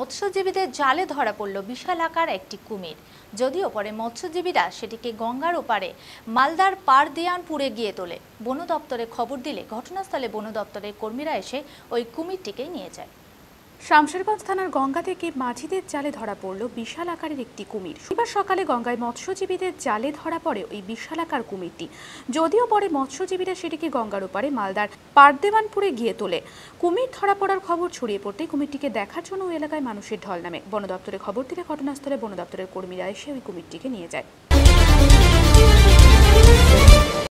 মৎস্যজীবীদের জালে ধরা পড়ল বিশাল আকার একটি কুমির যদিও পরে মৎস্যজীবীরা সেটিকে গঙ্গার ওপারে মালদার পারদেয়ানপুরে গিয়ে তোলে বন দপ্তরে খবর দিলে ঘটনাস্থলে বন দপ্তরের কর্মীরা এসে ওই কুমিরটিকে নিয়ে যায় শামশেরগঞ্জ থানার গঙ্গা থেকে মাঝিদের জালে ধরা পড়ল বিশাল আকারের একটি কুমির শনিবার সকালে গঙ্গায় মৎস্যজীবীদের জালে ধরা পড়ে ওই বিশাল আকার কুমিরটি যদিও পরে মৎস্যজীবীরা সেটিকে গঙ্গার ওপারে মালদার পারদেবানপুরে গিয়ে তোলে কুমির ধরা পড়ার খবর ছড়িয়ে পড়তে কুমিরটিকে দেখার জন্য ওই এলাকায় মানুষের ঢল নামে বন দপ্তরে খবর দিলে ঘটনাস্থলে বন দপ্তরের কর্মীরা এসে ওই কুমিরটিকে নিয়ে যায়